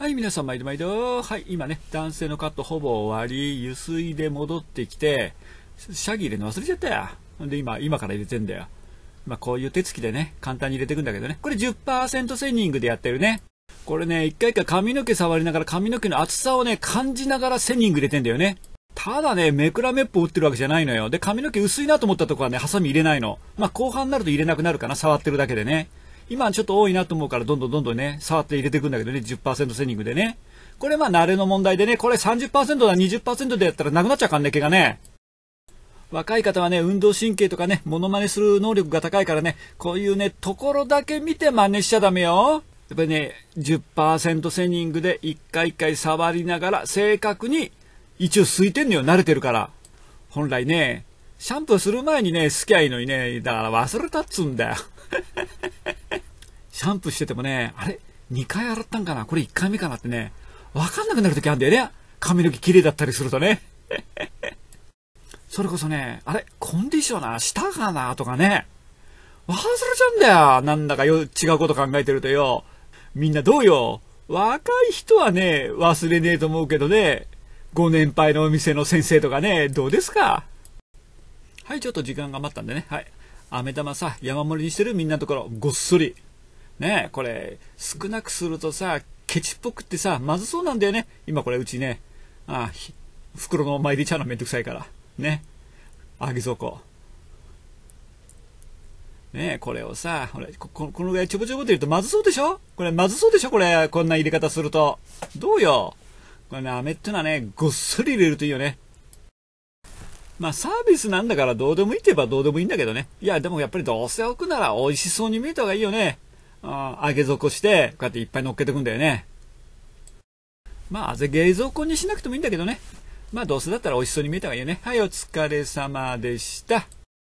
はい、皆さん、毎度毎度。はい、今ね、男性のカットほぼ終わり、ゆすいで戻ってきて、シャギ入れるの忘れちゃったんで、今、今から入れてんだよ。まあ、こういう手つきでね、簡単に入れていくんだけどね。これ10%セニングでやってるね。これね、一回一回髪の毛触りながら髪の毛の厚さをね、感じながらセニング入れてんだよね。ただね、めくらめっぽ打ってるわけじゃないのよ。で、髪の毛薄いなと思ったとこはね、ハサミ入れないの。まあ、後半になると入れなくなるかな、触ってるだけでね。今ちょっと多いなと思うからどんどんどんどんね、触って入れていくんだけどね、10%セニングでね。これまあ慣れの問題でね、これ30%だ、20%でやったらなくなっちゃうかんね、毛がね。若い方はね、運動神経とかね、モノマネする能力が高いからね、こういうね、ところだけ見て真似しちゃダメよ。やっぱりね、10%セニングで一回一回触りながら正確に一応空いてんのよ、慣れてるから。本来ね、シャンプーする前にね、好きゃいいのにね、だから忘れたっつうんだよ。シャンプーしててもね、あれ ?2 回洗ったんかなこれ1回目かなってね、わかんなくなる時あるんだよね。髪の毛綺麗だったりするとね。それこそね、あれコンディショナーしたかなとかね。忘れちゃうんだよ。なんだかよ違うこと考えてるとよ。みんなどうよ。若い人はね、忘れねえと思うけどね。ご年配のお店の先生とかね、どうですかはい、ちょっと時間が余ったんでね。はい。飴玉さ、山盛りにしてるみんなのところ、ごっそりねこれ、少なくするとさ、ケチっぽくってさ、まずそうなんだよね。今これうちね、あ袋の前りちゃうのめんどくさいから。ね。揚げ底。ねこれをさ、ほら、こ、このぐらいちょぼちょぼって言うとまずそうでしょこれまずそうでしょこれ、こんな入れ方すると。どうよこれね、飴ってのはね、ごっそり入れるといいよね。まあサービスなんだからどうでもいいって言えばどうでもいいんだけどね。いや、でもやっぱりどうせ置くなら美味しそうに見えた方がいいよね。揚げ底して、こうやっていっぱい乗っけてくんだよね。まあ、冷蔵庫にしなくてもいいんだけどね。まあ、どうせだったら美味しそうに見えた方がいいよね。はい、お疲れ様でした。